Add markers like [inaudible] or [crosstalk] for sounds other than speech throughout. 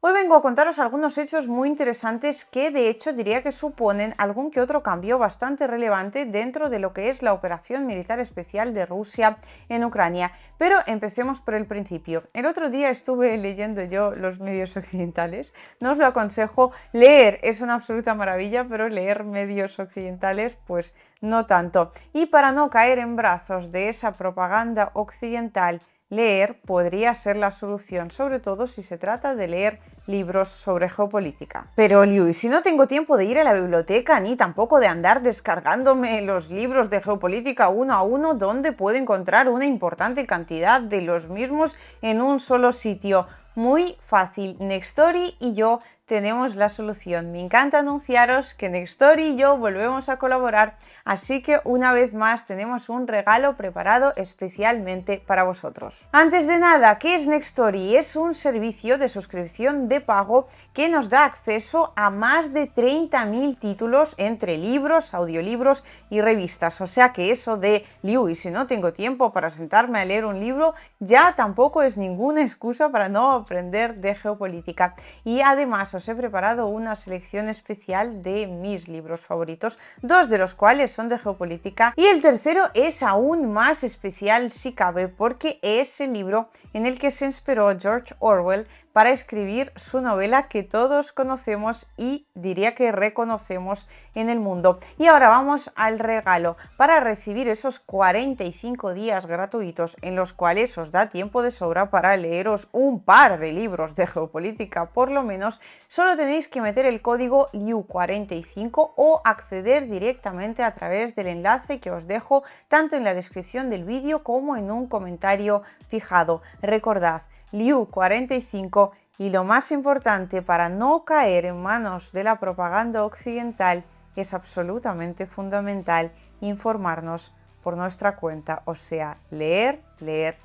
Hoy vengo a contaros algunos hechos muy interesantes que de hecho diría que suponen algún que otro cambio bastante relevante dentro de lo que es la operación militar especial de Rusia en Ucrania. Pero empecemos por el principio. El otro día estuve [laughs] leyendo yo los medios occidentales. No os lo aconsejo, leer es una absoluta maravilla, pero leer medios occidentales pues no tanto. Y para no caer en brazos de esa propaganda occidental, leer podría ser la solución, sobre todo si se trata de leer libros sobre geopolítica. Pero Liu, si no tengo tiempo de ir a la biblioteca ni tampoco de andar descargándome los libros de geopolítica uno a uno, ¿dónde puedo encontrar una importante cantidad de los mismos en un solo sitio? Muy fácil, Nextory y yo tenemos la solución. Me encanta anunciaros que Nextory y yo volvemos a colaborar, así que una vez más tenemos un regalo preparado especialmente para vosotros. Antes de nada, ¿qué es Nextory? Es un servicio de suscripción de pago que nos da acceso a más de 30.000 títulos entre libros, audiolibros y revistas. O sea que eso de Liu, y si no tengo tiempo para sentarme a leer un libro, ya tampoco es ninguna excusa para no aprender de geopolítica. Y además, he preparado una selección especial de mis libros favoritos, dos de los cuales son de geopolítica y el tercero es aún más especial si cabe porque es el libro en el que se inspiró George Orwell para escribir su novela que todos conocemos y diría que reconocemos en el mundo. Y ahora vamos al regalo. Para recibir esos 45 días gratuitos en los cuales os da tiempo de sobra para leeros un par de libros de geopolítica por lo menos, solo tenéis que meter el código LIU45 o acceder directamente a través del enlace que os dejo tanto en la descripción del vídeo como en un comentario fijado. Recordad, Liu 45 y lo más importante para no caer en manos de la propaganda occidental es absolutamente fundamental informarnos por nuestra cuenta, o sea, leer, leer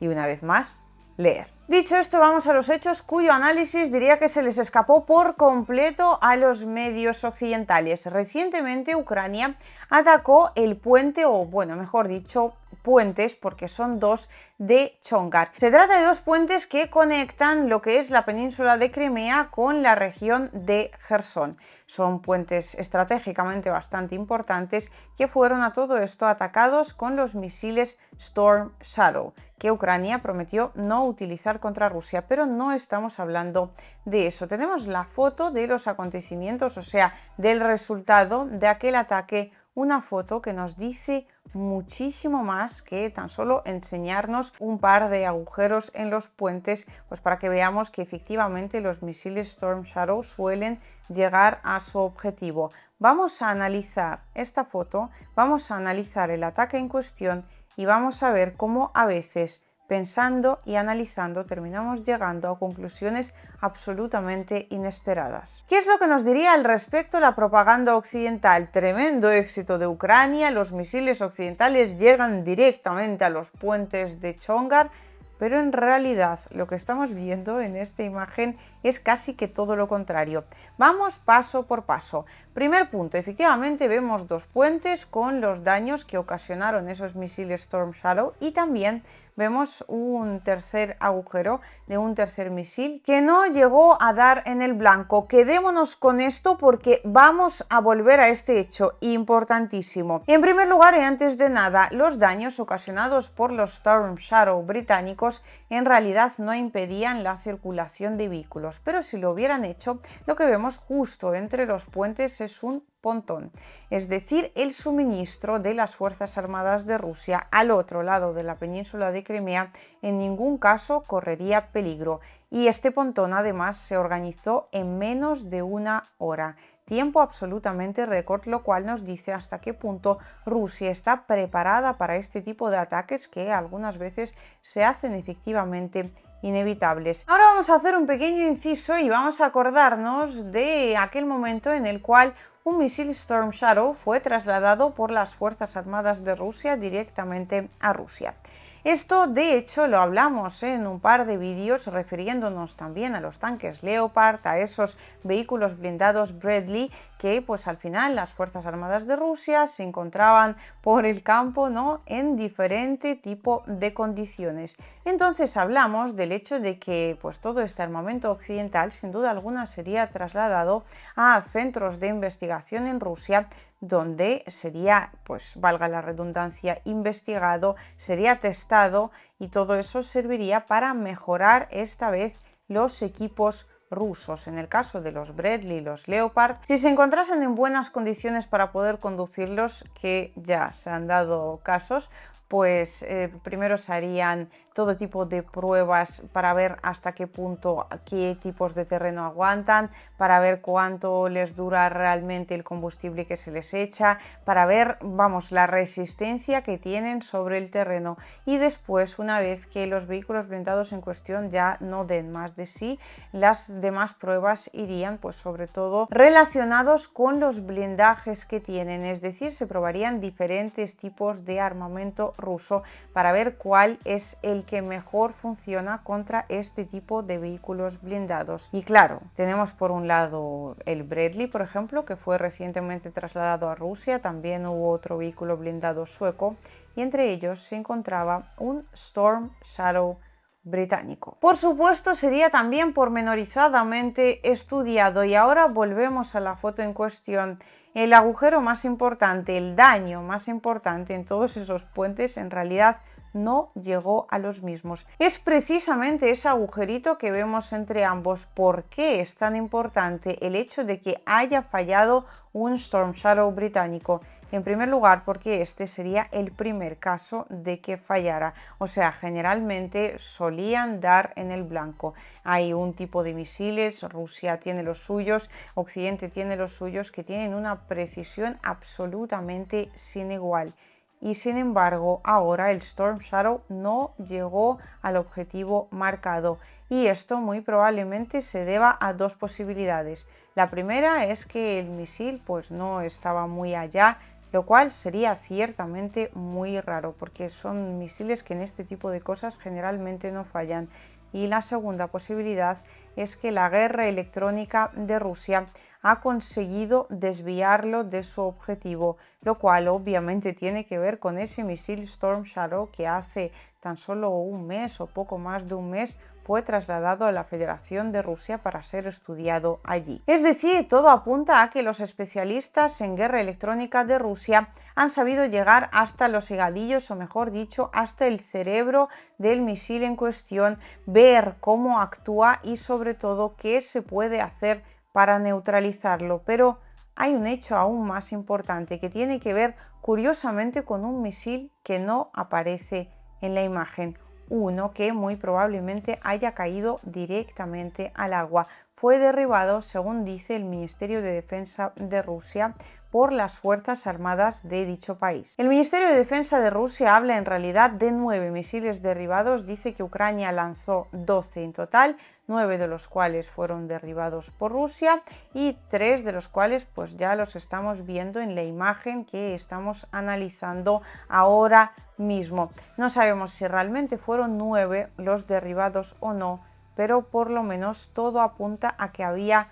y una vez más, leer. Dicho esto, vamos a los hechos cuyo análisis diría que se les escapó por completo a los medios occidentales. Recientemente Ucrania atacó el puente, o bueno, mejor dicho, puentes, porque son dos de Chongar. Se trata de dos puentes que conectan lo que es la península de Crimea con la región de Gerson. Son puentes estratégicamente bastante importantes que fueron a todo esto atacados con los misiles Storm Shadow, que Ucrania prometió no utilizar contra Rusia, pero no estamos hablando de eso. Tenemos la foto de los acontecimientos, o sea, del resultado de aquel ataque una foto que nos dice muchísimo más que tan solo enseñarnos un par de agujeros en los puentes, pues para que veamos que efectivamente los misiles Storm Shadow suelen llegar a su objetivo. Vamos a analizar esta foto, vamos a analizar el ataque en cuestión y vamos a ver cómo a veces Pensando y analizando terminamos llegando a conclusiones absolutamente inesperadas. ¿Qué es lo que nos diría al respecto la propaganda occidental? Tremendo éxito de Ucrania, los misiles occidentales llegan directamente a los puentes de Chongar, pero en realidad lo que estamos viendo en esta imagen es casi que todo lo contrario. Vamos paso por paso. Primer punto, efectivamente vemos dos puentes con los daños que ocasionaron esos misiles Storm Shadow y también vemos un tercer agujero de un tercer misil que no llegó a dar en el blanco. Quedémonos con esto porque vamos a volver a este hecho importantísimo. En primer lugar, y antes de nada, los daños ocasionados por los Storm Shadow británicos en realidad no impedían la circulación de vehículos, pero si lo hubieran hecho, lo que vemos justo entre los puentes es un pontón, es decir, el suministro de las Fuerzas Armadas de Rusia al otro lado de la península de Crimea en ningún caso correría peligro. Y este pontón además se organizó en menos de una hora tiempo absolutamente récord, lo cual nos dice hasta qué punto Rusia está preparada para este tipo de ataques que algunas veces se hacen efectivamente inevitables. Ahora vamos a hacer un pequeño inciso y vamos a acordarnos de aquel momento en el cual un misil Storm Shadow fue trasladado por las Fuerzas Armadas de Rusia directamente a Rusia. Esto de hecho lo hablamos en un par de vídeos refiriéndonos también a los tanques Leopard, a esos vehículos blindados Bradley que pues al final las Fuerzas Armadas de Rusia se encontraban por el campo ¿no? en diferente tipo de condiciones. Entonces hablamos del hecho de que pues todo este armamento occidental sin duda alguna sería trasladado a centros de investigación en Rusia donde sería, pues valga la redundancia, investigado, sería testado y todo eso serviría para mejorar esta vez los equipos rusos, en el caso de los Bradley los Leopard, si se encontrasen en buenas condiciones para poder conducirlos, que ya se han dado casos, pues eh, primero se harían todo tipo de pruebas para ver hasta qué punto, qué tipos de terreno aguantan, para ver cuánto les dura realmente el combustible que se les echa, para ver, vamos, la resistencia que tienen sobre el terreno. Y después, una vez que los vehículos blindados en cuestión ya no den más de sí, las demás pruebas irían, pues sobre todo, relacionados con los blindajes que tienen, es decir, se probarían diferentes tipos de armamento ruso para ver cuál es el que mejor funciona contra este tipo de vehículos blindados. Y claro, tenemos por un lado el Bradley, por ejemplo, que fue recientemente trasladado a Rusia, también hubo otro vehículo blindado sueco y entre ellos se encontraba un Storm Shadow británico. Por supuesto, sería también pormenorizadamente estudiado y ahora volvemos a la foto en cuestión. El agujero más importante, el daño más importante en todos esos puentes en realidad no llegó a los mismos. Es precisamente ese agujerito que vemos entre ambos. ¿Por qué es tan importante el hecho de que haya fallado un Storm Shadow británico? En primer lugar, porque este sería el primer caso de que fallara. O sea, generalmente solían dar en el blanco. Hay un tipo de misiles, Rusia tiene los suyos, Occidente tiene los suyos, que tienen una precisión absolutamente sin igual y sin embargo ahora el Storm Shadow no llegó al objetivo marcado y esto muy probablemente se deba a dos posibilidades. La primera es que el misil pues no estaba muy allá lo cual sería ciertamente muy raro porque son misiles que en este tipo de cosas generalmente no fallan. Y la segunda posibilidad es que la guerra electrónica de Rusia ha conseguido desviarlo de su objetivo, lo cual obviamente tiene que ver con ese misil Storm Shadow que hace tan solo un mes o poco más de un mes fue trasladado a la Federación de Rusia para ser estudiado allí. Es decir, todo apunta a que los especialistas en guerra electrónica de Rusia han sabido llegar hasta los higadillos, o mejor dicho, hasta el cerebro del misil en cuestión, ver cómo actúa y sobre todo qué se puede hacer para neutralizarlo. Pero hay un hecho aún más importante que tiene que ver curiosamente con un misil que no aparece en la imagen. Uno que muy probablemente haya caído directamente al agua. Fue derribado, según dice el Ministerio de Defensa de Rusia, por las Fuerzas Armadas de dicho país. El Ministerio de Defensa de Rusia habla en realidad de nueve misiles derribados, dice que Ucrania lanzó 12 en total, nueve de los cuales fueron derribados por Rusia y tres de los cuales pues ya los estamos viendo en la imagen que estamos analizando ahora mismo. No sabemos si realmente fueron nueve los derribados o no, pero por lo menos todo apunta a que había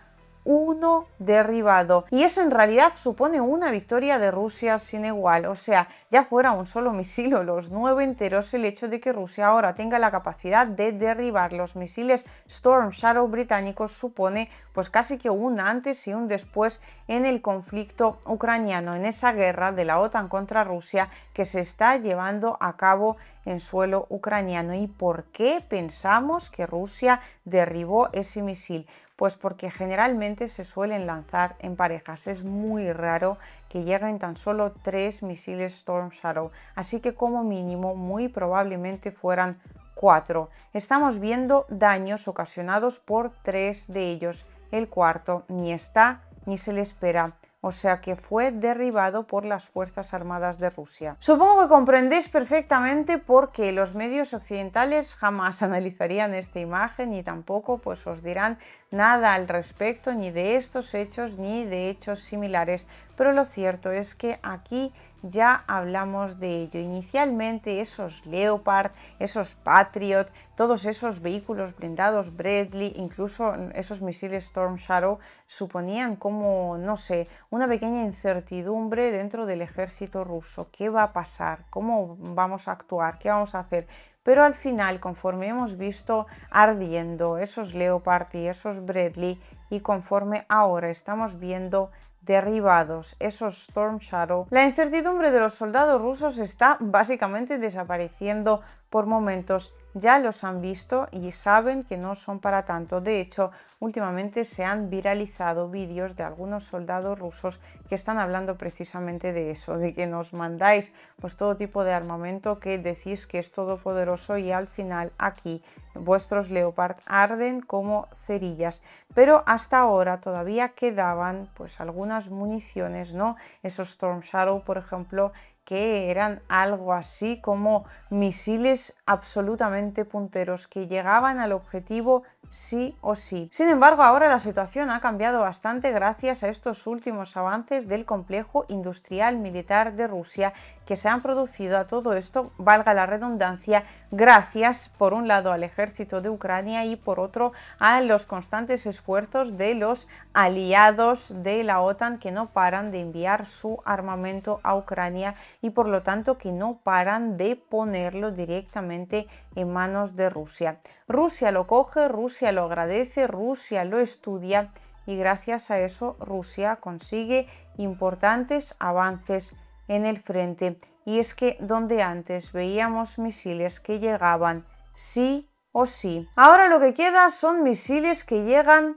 uno derribado. Y eso en realidad supone una victoria de Rusia sin igual. O sea, ya fuera un solo misil o los nueve enteros, el hecho de que Rusia ahora tenga la capacidad de derribar los misiles Storm Shadow británicos supone pues casi que un antes y un después en el conflicto ucraniano, en esa guerra de la OTAN contra Rusia que se está llevando a cabo en suelo ucraniano. ¿Y por qué pensamos que Rusia derribó ese misil? Pues porque generalmente se suelen lanzar en parejas. Es muy raro que lleguen tan solo tres misiles Storm Shadow. Así que como mínimo muy probablemente fueran cuatro. Estamos viendo daños ocasionados por tres de ellos. El cuarto ni está ni se le espera o sea que fue derribado por las Fuerzas Armadas de Rusia. Supongo que comprendéis perfectamente por qué los medios occidentales jamás [laughs] analizarían esta imagen y tampoco pues os dirán nada al respecto ni de estos hechos ni de hechos similares, pero lo cierto es que aquí ya hablamos de ello. Inicialmente esos Leopard, esos Patriot, todos esos vehículos blindados Bradley, incluso esos misiles Storm Shadow, suponían como, no sé, una pequeña incertidumbre dentro del ejército ruso. ¿Qué va a pasar? ¿Cómo vamos a actuar? ¿Qué vamos a hacer? Pero al final, conforme hemos visto ardiendo esos Leopard y esos Bradley, y conforme ahora estamos viendo derribados esos Storm Shadow, la incertidumbre de los soldados rusos está básicamente desapareciendo por momentos ya los han visto y saben que no son para tanto. De hecho, últimamente se han viralizado vídeos de algunos soldados rusos que están hablando precisamente de eso, de que nos mandáis pues todo tipo de armamento que decís que es todopoderoso y al final aquí vuestros Leopard arden como cerillas. Pero hasta ahora todavía quedaban pues algunas municiones, ¿no? Esos Storm Shadow, por ejemplo, que eran algo así como misiles absolutamente punteros que llegaban al objetivo sí o sí. Sin embargo, ahora la situación ha cambiado bastante gracias a estos últimos avances del complejo industrial militar de Rusia que se han producido a todo esto, valga la redundancia, gracias por un lado al ejército de Ucrania y por otro a los constantes esfuerzos de los aliados de la OTAN que no paran de enviar su armamento a Ucrania y por lo tanto que no paran de ponerlo directamente en manos de Rusia. Rusia lo coge, Rusia lo agradece, Rusia lo estudia y gracias a eso Rusia consigue importantes avances en el frente. Y es que donde antes veíamos misiles que llegaban sí o sí, ahora lo que queda son misiles que llegan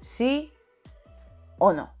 sí o no.